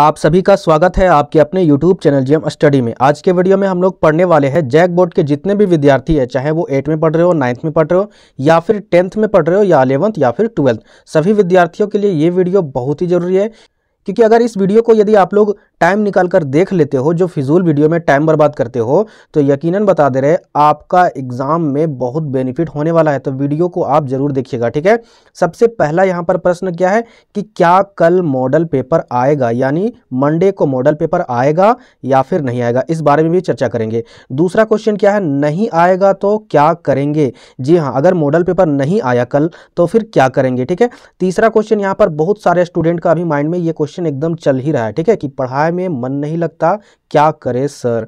आप सभी का स्वागत है आपके अपने YouTube चैनल जीएम स्टडी में आज के वीडियो में हम लोग पढ़ने वाले हैं जैक बोर्ड के जितने भी विद्यार्थी हैं चाहे वो एट में पढ़ रहे हो नाइन्थ में पढ़ रहे हो या फिर टेंथ में पढ़ रहे हो या अलेवंथ या फिर ट्वेल्थ सभी विद्यार्थियों के लिए ये वीडियो बहुत ही ज़रूरी है क्योंकि अगर इस वीडियो को यदि आप लोग टाइम निकाल कर देख लेते हो जो फिजूल वीडियो में टाइम बर्बाद करते हो तो यकीनन बता दे रहे आपका एग्ज़ाम में बहुत बेनिफिट होने वाला है तो वीडियो को आप ज़रूर देखिएगा ठीक है सबसे पहला यहाँ पर प्रश्न क्या है कि क्या कल मॉडल पेपर आएगा यानी मंडे को मॉडल पेपर आएगा या फिर नहीं आएगा इस बारे में भी चर्चा करेंगे दूसरा क्वेश्चन क्या है नहीं आएगा तो क्या करेंगे जी हाँ अगर मॉडल पेपर नहीं आया कल तो फिर क्या करेंगे ठीक है तीसरा क्वेश्चन यहाँ पर बहुत सारे स्टूडेंट का अभी माइंड में ये क्वेश्चन एकदम चल ही रहा है ठीक है कि पढ़ाई पढ़ाई में मन नहीं लगता क्या करें सर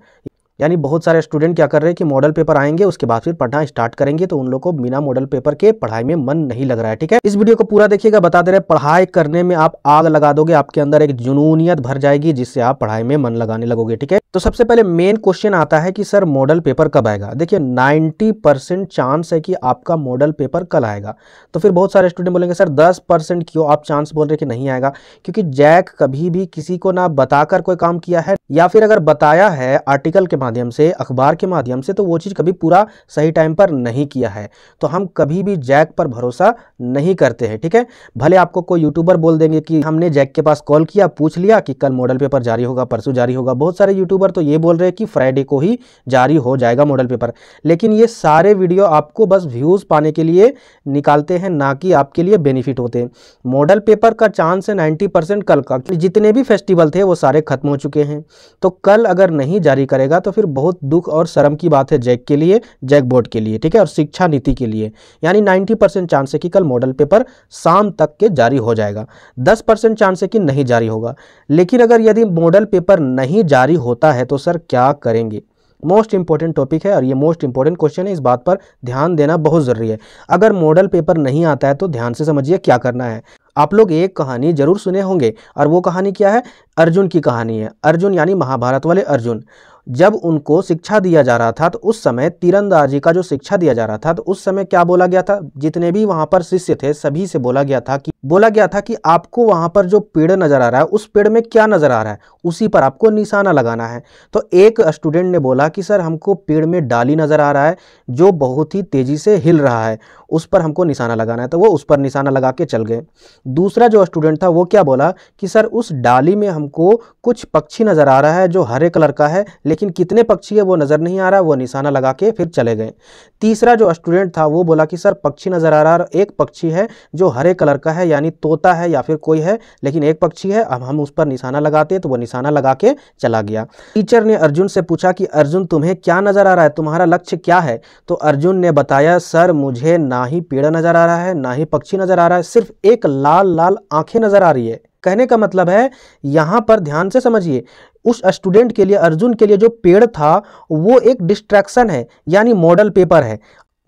यानी बहुत सारे स्टूडेंट क्या कर रहे हैं कि मॉडल पेपर आएंगे उसके बाद फिर पढ़ना स्टार्ट करेंगे तो उन लोगों को बिना मॉडल पेपर के पढ़ाई में मन नहीं लग रहा है ठीक है इस वीडियो को पूरा देखिएगा बता दे रहे पढ़ाई करने में आप आग लगा दोगे आपके अंदर एक जुनूनियत भर जाएगी जिससे आप पढ़ाई में मन लगाने लगोगे ठीक है तो सबसे पहले मेन क्वेश्चन आता है कि सर मॉडल पेपर कब आएगा देखिए 90 परसेंट चांस है कि आपका मॉडल पेपर कल आएगा तो फिर बहुत सारे स्टूडेंट बोलेंगे सर 10 परसेंट क्यों आप चांस बोल रहे कि नहीं आएगा क्योंकि जैक कभी भी किसी को ना बताकर कोई काम किया है या फिर अगर बताया है आर्टिकल के माध्यम से अखबार के माध्यम से तो वो चीज़ कभी पूरा सही टाइम पर नहीं किया है तो हम कभी भी जैक पर भरोसा नहीं करते हैं ठीक है भले आपको कोई यूट्यूबर बोल देंगे कि हमने जैक के पास कॉल किया पूछ लिया कि कल मॉडल पेपर जारी होगा परसों जारी होगा बहुत सारे यूट्यूब यूट्यूबर तो ये बोल रहे हैं कि फ्राइडे को ही जारी हो जाएगा मॉडल पेपर लेकिन ये सारे वीडियो आपको बस व्यूज़ पाने के लिए निकालते हैं ना कि आपके लिए बेनिफिट होते हैं मॉडल पेपर का चांस है नाइन्टी कल का जितने भी फेस्टिवल थे वो सारे खत्म हो चुके हैं तो कल अगर नहीं जारी करेगा तो फिर बहुत दुख और शर्म की बात है जैक के लिए जैक बोर्ड के लिए ठीक है और शिक्षा नीति के लिए यानी 90 परसेंट चांस है कि कल मॉडल पेपर शाम तक के जारी हो जाएगा 10 परसेंट चांस है कि नहीं जारी होगा लेकिन अगर यदि मॉडल पेपर नहीं जारी होता आता है तो सर क्या करेंगे मोस्ट इंपॉर्टेंट टॉपिक है और ये मोस्ट इंपॉर्टेंट क्वेश्चन है इस बात पर ध्यान देना बहुत ज़रूरी है अगर मॉडल पेपर नहीं आता है तो ध्यान से समझिए क्या करना है आप लोग एक कहानी जरूर सुने होंगे और वो कहानी क्या है अर्जुन की कहानी है अर्जुन यानी महाभारत वाले अर्जुन जब उनको शिक्षा दिया जा रहा था तो उस समय तीरंदाजी का जो शिक्षा दिया जा रहा था तो उस समय क्या बोला गया था जितने भी वहां पर शिष्य थे सभी से बोला गया था कि बोला गया था कि आपको वहां पर जो पेड़ नज़र आ रहा है उस पेड़ में क्या नज़र आ रहा है उसी पर आपको निशाना लगाना है तो एक स्टूडेंट ने बोला कि सर हमको पेड़ में डाली नज़र आ रहा है जो बहुत ही तेज़ी से हिल रहा है उस पर हमको निशाना लगाना है तो वो उस पर निशाना लगा के चल गए दूसरा जो स्टूडेंट था वो क्या बोला कि सर उस डाली में हमको कुछ पक्षी नज़र आ रहा है जो हरे कलर का है लेकिन कितने पक्षी है वो नज़र नहीं आ रहा वो निशाना लगा के फिर चले गए तीसरा जो स्टूडेंट था वो बोला कि सर पक्षी नज़र आ रहा है एक पक्षी है जो हरे कलर का है यानी तोता है या फिर कोई है लेकिन एक पक्षी है अब हम उस पर निशाना लगाते तो वो निशाना लगा के चला गया टीचर ने अर्जुन से पूछा कि अर्जुन तुम्हें क्या नज़र आ रहा है तुम्हारा लक्ष्य क्या है तो अर्जुन ने बताया सर मुझे ना ही पेड़ नजर आ रहा है ना ही पक्षी नजर आ रहा है सिर्फ एक लाल लाल आंखें नजर आ रही है कहने का मतलब है यहां पर ध्यान से समझिए उस स्टूडेंट के लिए अर्जुन के लिए जो पेड़ था वो एक डिस्ट्रैक्शन है यानी मॉडल पेपर है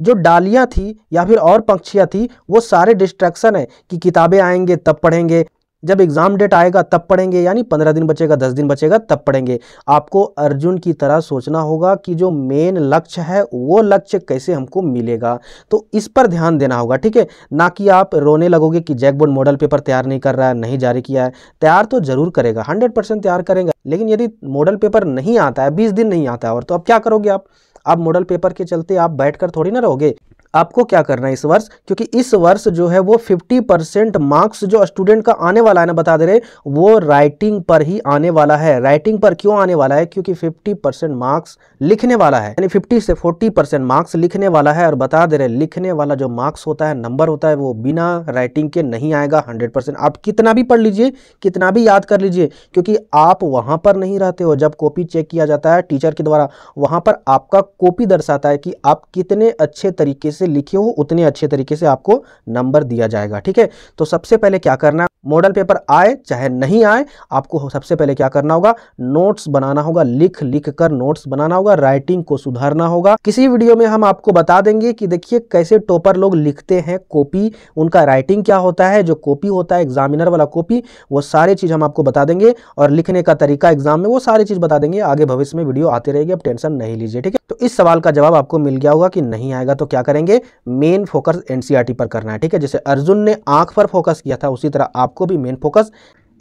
जो डालियां थी या फिर और पंक्षियां थी वो सारे डिस्ट्रैक्शन है कि किताबें आएंगे तब पढ़ेंगे जब एग्ज़ाम डेट आएगा तब पढ़ेंगे यानी पंद्रह दिन बचेगा दस दिन बचेगा तब पढ़ेंगे आपको अर्जुन की तरह सोचना होगा कि जो मेन लक्ष्य है वो लक्ष्य कैसे हमको मिलेगा तो इस पर ध्यान देना होगा ठीक है ना कि आप रोने लगोगे कि जैकबोर्ड मॉडल पेपर तैयार नहीं कर रहा है नहीं जारी किया है तैयार तो ज़रूर करेगा हंड्रेड परसेंट तैयार करेगा लेकिन यदि मॉडल पेपर नहीं आता है बीस दिन नहीं आता है और तो अब क्या करोगे आप अब मॉडल पेपर के चलते आप बैठकर थोड़ी ना रहोगे आपको क्या करना है इस वर्ष क्योंकि इस वर्ष जो है वो 50 परसेंट मार्क्स जो स्टूडेंट का आने वाला है ना बता दे रहे वो राइटिंग पर ही आने वाला है राइटिंग पर क्यों आने वाला है क्योंकि 50 परसेंट मार्क्स लिखने वाला है यानी 50 से 40 परसेंट मार्क्स लिखने वाला है और बता दे रहे लिखने वाला जो मार्क्स होता है नंबर होता है वो बिना राइटिंग के नहीं आएगा हंड्रेड आप कितना भी पढ़ लीजिए कितना भी याद कर लीजिए क्योंकि आप वहाँ पर नहीं रहते हो जब कॉपी चेक किया जाता है टीचर के द्वारा वहाँ पर आपका कॉपी दर्शाता है कि आप कितने अच्छे तरीके से से लिखे हो उतने अच्छे तरीके से आपको नंबर दिया जाएगा ठीक है तो सबसे पहले क्या करना मॉडल पेपर आए चाहे नहीं आए आपको सबसे पहले क्या करना होगा नोट्स बनाना होगा लिख लिख कर नोट्स बनाना होगा राइटिंग को सुधारना होगा किसी वीडियो में हम आपको बता देंगे कि देखिए कैसे टॉपर लोग लिखते हैं कॉपी उनका राइटिंग क्या होता है जो कॉपी होता है एग्जामिनर वाला कॉपी वो सारे चीज़ हम आपको बता देंगे और लिखने का तरीका एग्जाम में वो सारी चीज़ बता देंगे आगे भविष्य में वीडियो आते रहेगी आप टेंशन नहीं लीजिए ठीक है तो इस सवाल का जवाब आपको मिल गया होगा कि नहीं आएगा तो क्या करेंगे मेन फोकस एनसीआरटी पर करना है ठीक है जैसे अर्जुन ने आंख पर फोकस किया था उसी तरह आपको को भी मेन फोकस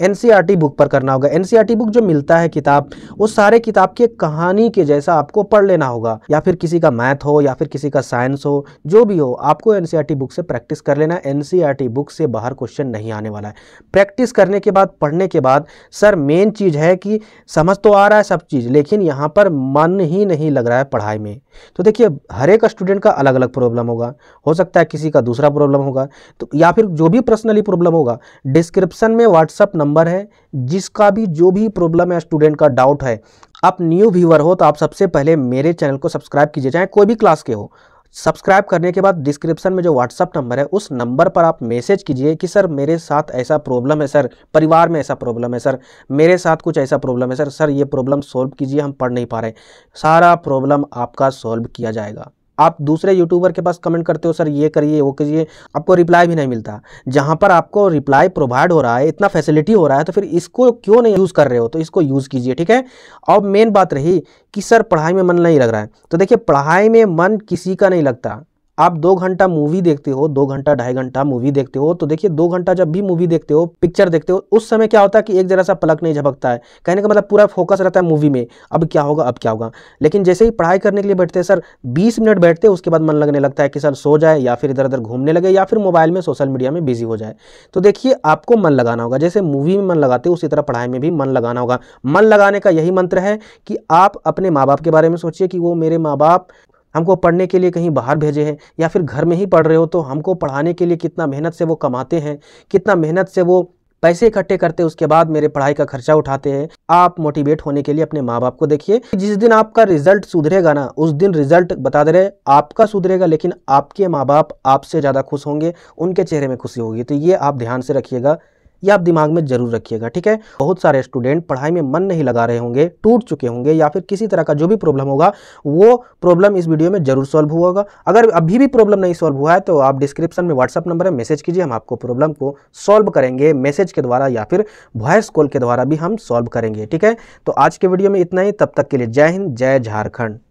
एनसीईआरटी बुक पर करना होगा एनसीईआरटी बुक जो मिलता है किताब वो सारे किताब की कहानी के जैसा आपको पढ़ लेना होगा या फिर किसी का मैथ हो या फिर किसी का साइंस हो जो भी हो आपको एनसीईआरटी बुक से प्रैक्टिस कर लेना एनसीईआरटी बुक से बाहर क्वेश्चन नहीं आने वाला है प्रैक्टिस करने के बाद पढ़ने के बाद सर मेन चीज़ है कि समझ तो आ रहा है सब चीज़ लेकिन यहाँ पर मन ही नहीं लग रहा है पढ़ाई में तो देखिए हर एक स्टूडेंट का अलग अलग प्रॉब्लम होगा हो सकता है किसी का दूसरा प्रॉब्लम होगा तो या फिर जो भी पर्सनली प्रॉब्लम होगा डिस्क्रिप्शन में व्हाट्सअप नंबर नंबर है जिसका भी जो भी प्रॉब्लम है स्टूडेंट का डाउट है आप न्यू व्यूवर हो तो आप सबसे पहले मेरे चैनल को सब्सक्राइब कीजिए चाहे कोई भी क्लास के हो सब्सक्राइब करने के बाद डिस्क्रिप्शन में जो व्हाट्सअप नंबर है उस नंबर पर आप मैसेज कीजिए कि सर मेरे साथ ऐसा प्रॉब्लम है सर परिवार में ऐसा प्रॉब्लम है सर मेरे साथ कुछ ऐसा प्रॉब्लम है सर सर ये प्रॉब्लम सॉल्व कीजिए हम पढ़ नहीं पा रहे सारा प्रॉब्लम आपका सॉल्व किया जाएगा आप दूसरे यूट्यूबर के पास कमेंट करते हो सर ये करिए वो करिए आपको रिप्लाई भी नहीं मिलता जहाँ पर आपको रिप्लाई प्रोवाइड हो रहा है इतना फैसिलिटी हो रहा है तो फिर इसको क्यों नहीं यूज़ कर रहे हो तो इसको यूज़ कीजिए ठीक है और मेन बात रही कि सर पढ़ाई में मन नहीं लग रहा है तो देखिए पढ़ाई में मन किसी का नहीं लगता आप दो घंटा मूवी देखते हो दो घंटा ढाई घंटा मूवी देखते हो तो देखिए दो घंटा जब भी मूवी देखते हो पिक्चर देखते हो उस समय क्या होता है कि एक जरा सा पलक नहीं झपकता है कहने का मतलब पूरा फोकस रहता है मूवी में अब क्या होगा अब क्या होगा लेकिन जैसे ही पढ़ाई करने के लिए बैठते हैं सर बीस मिनट बैठते उसके बाद मन लगने लगता है कि सर सो जाए या फिर इधर उधर घूमने लगे या फिर मोबाइल में सोशल मीडिया में बिजी हो जाए तो देखिए आपको मन लगाना होगा जैसे मूवी में मन लगाते हो उसी तरह पढ़ाई में भी मन लगाना होगा मन लगाने का यही मंत्र है कि आप अपने माँ बाप के बारे में सोचिए कि वो मेरे माँ बाप हमको पढ़ने के लिए कहीं बाहर भेजे हैं या फिर घर में ही पढ़ रहे हो तो हमको पढ़ाने के लिए कितना मेहनत से वो कमाते हैं कितना मेहनत से वो पैसे इकट्ठे करते उसके बाद मेरे पढ़ाई का खर्चा उठाते हैं आप मोटिवेट होने के लिए अपने माँ बाप को देखिए जिस दिन आपका रिजल्ट सुधरेगा ना उस दिन रिजल्ट बता दे रहे आपका सुधरेगा लेकिन आपके माँ बाप आपसे ज़्यादा खुश होंगे उनके चेहरे में खुशी होगी तो ये आप ध्यान से रखिएगा ये आप दिमाग में जरूर रखिएगा ठीक है बहुत सारे स्टूडेंट पढ़ाई में मन नहीं लगा रहे होंगे टूट चुके होंगे या फिर किसी तरह का जो भी प्रॉब्लम होगा वो प्रॉब्लम इस वीडियो में जरूर सॉल्व होगा अगर अभी भी प्रॉब्लम नहीं सॉल्व हुआ है तो आप डिस्क्रिप्शन में व्हाट्सअप नंबर है मैसेज कीजिए हम आपको प्रॉब्लम को सॉल्व करेंगे मैसेज के द्वारा या फिर वॉइस कॉल के द्वारा भी हम सॉल्व करेंगे ठीक है तो आज के वीडियो में इतना ही तब तक के लिए जय हिंद जय झारखंड